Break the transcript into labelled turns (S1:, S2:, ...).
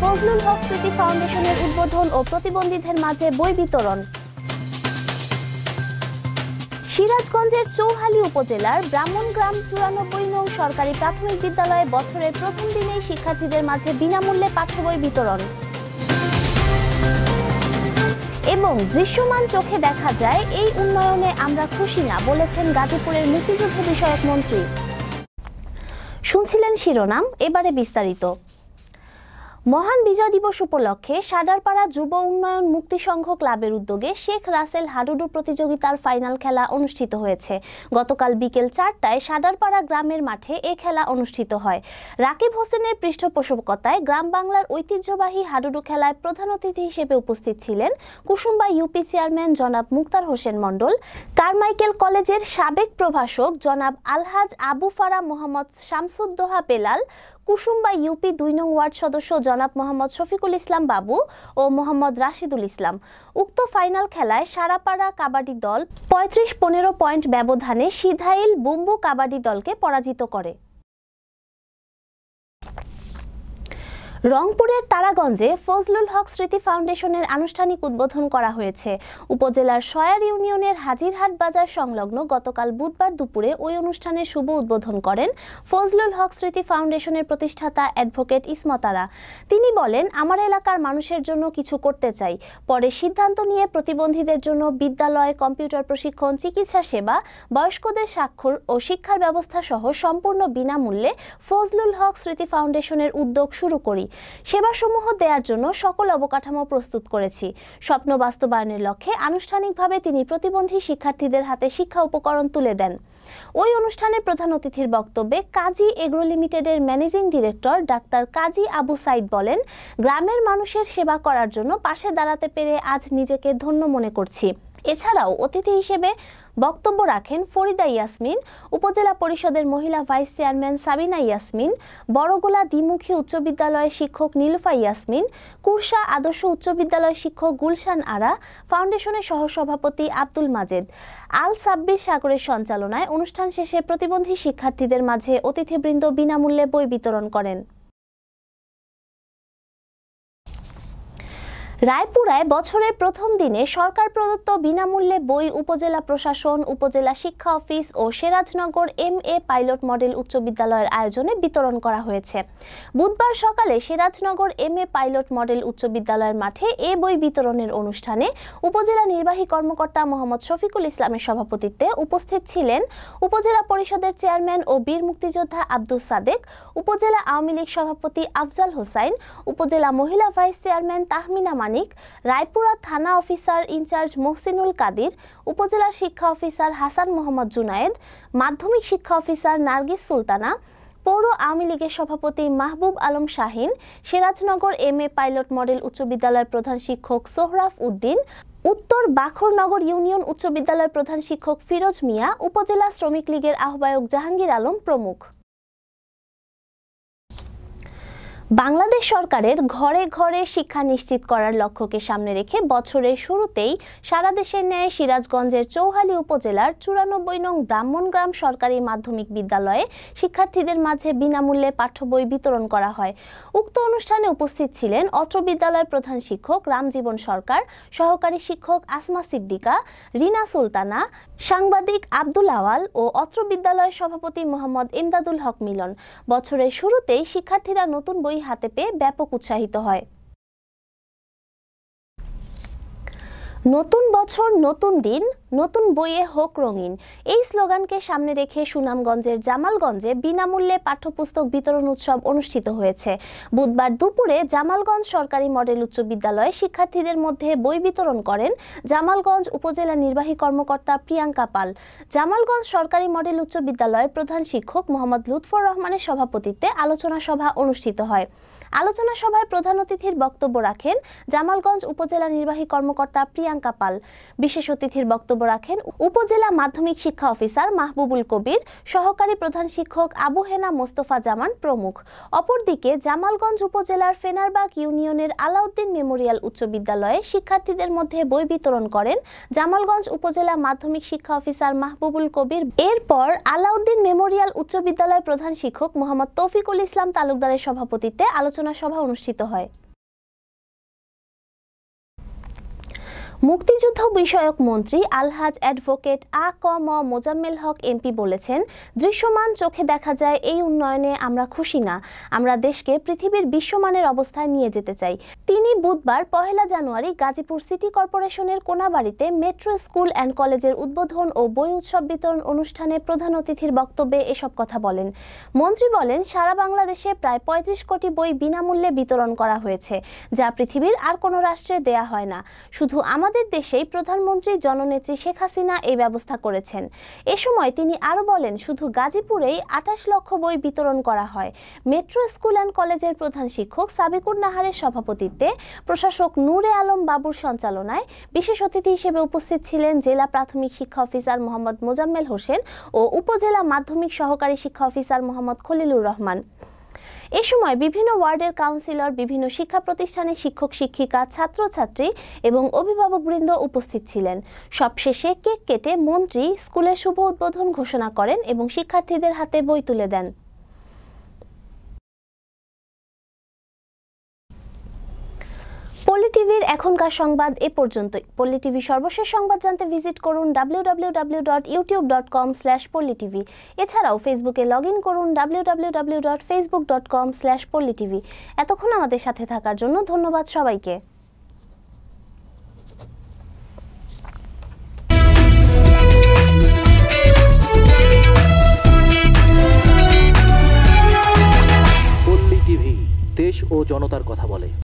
S1: ফজলুল হক স্মৃতি ফাউন্ডেশনের উদ্বোধন ও প্রতিবন্ধীদের মাঝে বই বিতরণ সিরাজগঞ্জের চৌহালি উপজেলার ব্রাহ্মণ গ্রাম চুরানব্বই নং সরকারি প্রাথমিক বিদ্যালয়ে বছরের প্রথম দিনেই শিক্ষার্থীদের মাঝে বিনামূল্যে পাঠ্য বই বিতরণ এবং দৃশ্যমান চোখে দেখা যায় এই উন্নয়নে আমরা খুশি না বলেছেন গাজীপুরের মুক্তিযুদ্ধ বিষয়ক মন্ত্রী শুনছিলেন শিরোনাম এবারে বিস্তারিত মহান বিজয় দিবস উপলক্ষে সাডারপাড়া যুব উন্নয়ন মুক্তি সংঘ ক্লাবের উদ্যোগে শেখ রাসেল হাডুডু প্রতিযোগিতার ফাইনাল খেলা অনুষ্ঠিত হয়েছে গতকাল বিকেল চারটায় সাডারপাড়া গ্রামের মাঠে এ খেলা অনুষ্ঠিত হয় রাকিব হোসেনের পৃষ্ঠপোষকতায় গ্রাম বাংলার ঐতিহ্যবাহী হাডুডু খেলায় প্রধান অতিথি হিসেবে উপস্থিত ছিলেন কুসুম্বা ইউপি চেয়ারম্যান জনাব মুক্তার হোসেন মণ্ডল কারমাইকেল কলেজের সাবেক প্রভাষক জনাব আলহাজ আবু ফারা মোহাম্মদ শামসুদ্দোহা বেলাল কুসুম্বা ইউপি দুই নং ওয়ার্ড সদস্য জনাব মোহাম্মদ শফিকুল ইসলাম বাবু ও মোহাম্মদ রাশিদুল ইসলাম উক্ত ফাইনাল খেলায় সারাপাড়া কাবাডি দল পঁয়ত্রিশ পনেরো পয়েন্ট ব্যবধানে সিধাইল বুম্বু কাবাডি দলকে পরাজিত করে রংপুরের তারাগঞ্জে ফজলুল হক স্মৃতি ফাউন্ডেশনের আনুষ্ঠানিক উদ্বোধন করা হয়েছে উপজেলার সয়ার ইউনিয়নের হাজিরহাট বাজার সংলগ্ন গতকাল বুধবার দুপুরে ওই অনুষ্ঠানের শুভ উদ্বোধন করেন ফজলুল হক স্মৃতি ফাউন্ডেশনের প্রতিষ্ঠাতা অ্যাডভোকেট ইসমতারা তিনি বলেন আমার এলাকার মানুষের জন্য কিছু করতে চাই পরে সিদ্ধান্ত নিয়ে প্রতিবন্ধীদের জন্য বিদ্যালয় কম্পিউটার প্রশিক্ষণ চিকিৎসা সেবা বয়স্কদের স্বাক্ষর ও শিক্ষার ব্যবস্থা সহ সম্পূর্ণ বিনামূল্যে ফজলুল হক স্মৃতি ফাউন্ডেশনের উদ্যোগ শুরু করি সেবাসমূহ দেওয়ার জন্য সকল অবকাঠামো প্রস্তুত করেছি স্বপ্ন বাস্তবায়নের লক্ষ্যে আনুষ্ঠানিকভাবে তিনি প্রতিবন্ধী শিক্ষার্থীদের হাতে শিক্ষা উপকরণ তুলে দেন ওই অনুষ্ঠানের প্রধান অতিথির বক্তব্যে কাজী এগ্রো লিমিটেডের ম্যানেজিং ডিরেক্টর ডাক্তার কাজী আবু সাইদ বলেন গ্রামের মানুষের সেবা করার জন্য পাশে দাঁড়াতে পেরে আজ নিজেকে ধন্য মনে করছি এছাড়াও অতিথি হিসেবে বক্তব্য রাখেন ফরিদা ইয়াসমিন উপজেলা পরিষদের মহিলা ভাইস চেয়ারম্যান সাবিনা ইয়াসমিন বড়গোলা দ্বিমুখী উচ্চ বিদ্যালয়ের শিক্ষক নীলফা ইয়াসমিন কুরসা আদর্শ উচ্চ বিদ্যালয় শিক্ষক গুলশান আরা ফাউন্ডেশনের সহসভাপতি আব্দুল মাজেদ আল সাব্বির সাগরের সঞ্চালনায় অনুষ্ঠান শেষে প্রতিবন্ধী শিক্ষার্থীদের মাঝে অতিথিবৃন্দ বিনামূল্যে বই বিতরণ করেন রায়পুরায় বছরের প্রথম দিনে সরকার প্রদত্ত বিনামূল্যে বই উপজেলা প্রশাসন উপজেলা শিক্ষা অফিস ও Sirajnagar M A pilot model উচ্চ বিদ্যালয়ের আয়োজনে বিতরণ করা হয়েছে বুধবার সকালে Serajnagar M A pilot model উচ্চ বিদ্যালয়ের মাঠে এ বই বিতরণের অনুষ্ঠানে উপজেলা নির্বাহী কর্মকর্তা মোহাম্মদ শফিকুল ইসলামের সভাপতিত্বে উপস্থিত ছিলেন উপজেলা পরিষদের চেয়ারম্যান ও বীর মুক্তিযোদ্ধা আব্দুল সাদেক উপজেলা আওয়ামী লীগ সভাপতি আফজাল হোসাইন উপজেলা মহিলা ভাইস চেয়ারম্যান তাহমিনা মানিক রায়পুরা থানা অফিসার ইনচার্জ মোহসিনুল কাদির উপজেলা শিক্ষা অফিসার হাসান মোহাম্মদ জুনায়েদ মাধ্যমিক শিক্ষা অফিসার নার্গিস সুলতানা পৌর আওয়ামী লীগের সভাপতি Mahbub Alam Shahin Sirajnagar M A pilot model উচ্চ বিদ্যালয়ের প্রধান শিক্ষক সোহরাফ উদ্দিন উত্তর বাখরনগর ইউনিয়ন উচ্চ বিদ্যালয়ের প্রধান শিক্ষক ফিরোজ মিয়া উপজেলা শ্রমিক লীগের আহ্বায়ক জাহাঙ্গীর আলম প্রমুখ বাংলাদেশ সরকারের ঘরে ঘরে শিক্ষা নিশ্চিত করার লক্ষ্যকে সামনে রেখে বছরের শুরুতেই সারা দেশের ন্যায় সিরাজগঞ্জের চৌহালি উপজেলার চুরানব্বই নং ব্রাহ্মণগ্রাম সরকারি মাধ্যমিক বিদ্যালয়ে শিক্ষার্থীদের মাঝে বিনামূল্যে পাঠ্য বই বিতরণ করা হয় উক্ত অনুষ্ঠানে উপস্থিত ছিলেন অত্র বিদ্যালয়ের প্রধান শিক্ষক রামজীবন সরকার সহকারী শিক্ষক আসমা সিদ্দিকা রিনা সুলতানা সাংবাদিক আব্দুল আওয়াল ও অত্র বিদ্যালয়ের সভাপতি মোহাম্মদ ইমদাদুল হক মিলন বছরের শুরুতেই শিক্ষার্থীরা নতুন বই হাতে পেয়ে ব্যাপক উৎসাহিত হয় নতুন বছর নতুন দিন নতুন বইয়ে হোক রঙিন এই স্লোগানকে সামনে রেখে সুনামগঞ্জের জামালগঞ্জে বিনামূল্যে পাঠ্যপুস্তক বিতরণ উৎসব অনুষ্ঠিত হয়েছে বুধবার দুপুরে জামালগঞ্জ সরকারি মডেল উচ্চ বিদ্যালয়ে শিক্ষার্থীদের মধ্যে বই বিতরণ করেন জামালগঞ্জ উপজেলা নির্বাহী কর্মকর্তা প্রিয়াঙ্কা পাল জামালগঞ্জ সরকারি মডেল উচ্চ বিদ্যালয়ের প্রধান শিক্ষক মোহাম্মদ লুৎফর রহমানের সভাপতিত্বে আলোচনা সভা অনুষ্ঠিত হয় আলোচনা সভায় প্রধান অতিথির বক্তব্য রাখেন জামালগঞ্জ উপজেলা নির্বাহী কর্মকর্তা প্রিয়াঙ্কা পাল বিশেষ অতিথির বক্তব্য রাখেন উপজেলা মাধ্যমিক শিক্ষা অফিসার মাহবুবুল কবির সহকারী প্রধান শিক্ষক আবু হেনা মোস্তফা জামান প্রমুখ অপরদিকে জামালগঞ্জ উপজেলার ফেনারবাগ ইউনিয়নের আলাউদ্দিন মেমোরিয়াল উচ্চ বিদ্যালয়ে শিক্ষার্থীদের মধ্যে বই বিতরণ করেন জামালগঞ্জ উপজেলা মাধ্যমিক শিক্ষা অফিসার মাহবুবুল কবির এরপর আলাউদ্দিন মেমোরিয়াল উচ্চ বিদ্যালয়ের প্রধান শিক্ষক মোহাম্মদ তৌফিকুল ইসলাম তালুকদারের সভাপতিত্বে আলোচনা আলোচনা সভা অনুষ্ঠিত হয় মুক্তিযুদ্ধ বিষয়ক মন্ত্রী আলহাজ অ্যাডভোকেট আ ক ম মোজাম্মেল হক এমপি বলেছেন দৃশ্যমান চোখে দেখা যায় এই উন্নয়নে আমরা খুশি না আমরা দেশকে পৃথিবীর বিশ্বমানের অবস্থায় নিয়ে যেতে চাই তিনি বুধবার পহেলা জানুয়ারি গাজীপুর সিটি কর্পোরেশনের কোনাবাড়িতে মেট্রো স্কুল অ্যান্ড কলেজের উদ্বোধন ও বই উৎসব বিতরণ অনুষ্ঠানে প্রধান অতিথির বক্তব্যে এসব কথা বলেন মন্ত্রী বলেন সারা বাংলাদেশে প্রায় পঁয়ত্রিশ কোটি বই বিনামূল্যে বিতরণ করা হয়েছে যা পৃথিবীর আর কোনো রাষ্ট্রে দেয়া হয় না শুধু আমার আমাদের দেশেই প্রধানমন্ত্রী জননেত্রী শেখ হাসিনা এই ব্যবস্থা করেছেন এ সময় তিনি আরও বলেন শুধু গাজীপুরেই আঠাশ লক্ষ বই বিতরণ করা হয় মেট্রো স্কুল অ্যান্ড কলেজের প্রধান শিক্ষক সাবিকুর নাহারের সভাপতিত্বে প্রশাসক নূরে আলম বাবুর সঞ্চালনায় বিশেষ অতিথি হিসেবে উপস্থিত ছিলেন জেলা প্রাথমিক শিক্ষা অফিসার মোহাম্মদ মোজাম্মেল হোসেন ও উপজেলা মাধ্যমিক সহকারী শিক্ষা অফিসার মোহাম্মদ খলিলুর রহমান এ সময় বিভিন্ন ওয়ার্ডের কাউন্সিলর বিভিন্ন শিক্ষা প্রতিষ্ঠানের শিক্ষক শিক্ষিকা ছাত্রছাত্রী এবং অভিভাবকবৃন্দ উপস্থিত ছিলেন সবশেষে কেক কেটে মন্ত্রী স্কুলের শুভ উদ্বোধন ঘোষণা করেন এবং শিক্ষার্থীদের হাতে বই তুলে দেন টিভির এখনকার সংবাদ এ পর্যন্তই পল্লী টিভি সর্বশেষ সংবাদ জানতে ভিজিট করুন W W W dot YouTube dot com slash TV এছাড়াও ফেসবুকে লগ ইন করুন W dot Facebook dot com slash TV এতক্ষণ আমাদের সাথে থাকার জন্য ধন্যবাদ সবাইকে দেশ ও জনতার কথা বলে